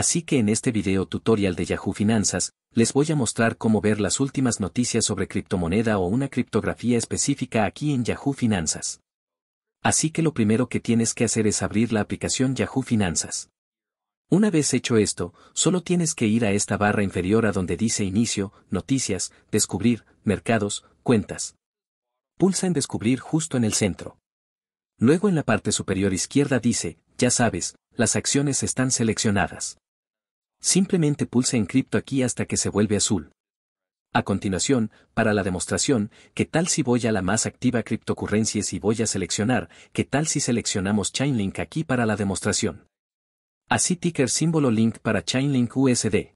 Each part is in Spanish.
Así que en este video tutorial de Yahoo Finanzas, les voy a mostrar cómo ver las últimas noticias sobre criptomoneda o una criptografía específica aquí en Yahoo Finanzas. Así que lo primero que tienes que hacer es abrir la aplicación Yahoo Finanzas. Una vez hecho esto, solo tienes que ir a esta barra inferior a donde dice Inicio, Noticias, Descubrir, Mercados, Cuentas. Pulsa en Descubrir justo en el centro. Luego en la parte superior izquierda dice, ya sabes, las acciones están seleccionadas. Simplemente pulse en cripto aquí hasta que se vuelve azul. A continuación, para la demostración, ¿qué tal si voy a la más activa criptocurrencia y voy a seleccionar, qué tal si seleccionamos Chainlink aquí para la demostración? Así ticker símbolo link para Chainlink USD.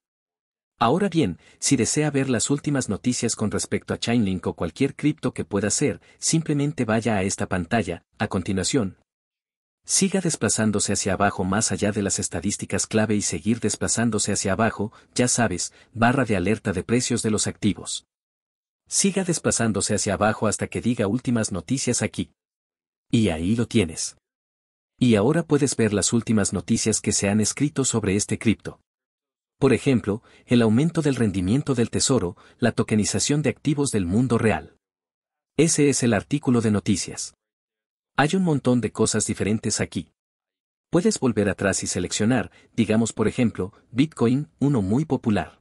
Ahora bien, si desea ver las últimas noticias con respecto a Chainlink o cualquier cripto que pueda ser, simplemente vaya a esta pantalla, a continuación, siga desplazándose hacia abajo más allá de las estadísticas clave y seguir desplazándose hacia abajo, ya sabes, barra de alerta de precios de los activos. Siga desplazándose hacia abajo hasta que diga últimas noticias aquí. Y ahí lo tienes. Y ahora puedes ver las últimas noticias que se han escrito sobre este cripto. Por ejemplo, el aumento del rendimiento del tesoro, la tokenización de activos del mundo real. Ese es el artículo de noticias. Hay un montón de cosas diferentes aquí. Puedes volver atrás y seleccionar, digamos por ejemplo, Bitcoin, uno muy popular.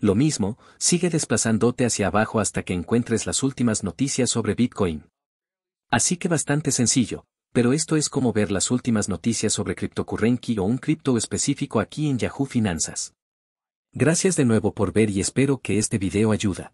Lo mismo, sigue desplazándote hacia abajo hasta que encuentres las últimas noticias sobre Bitcoin. Así que bastante sencillo, pero esto es como ver las últimas noticias sobre cryptocurrency o un cripto específico aquí en Yahoo Finanzas. Gracias de nuevo por ver y espero que este video ayuda.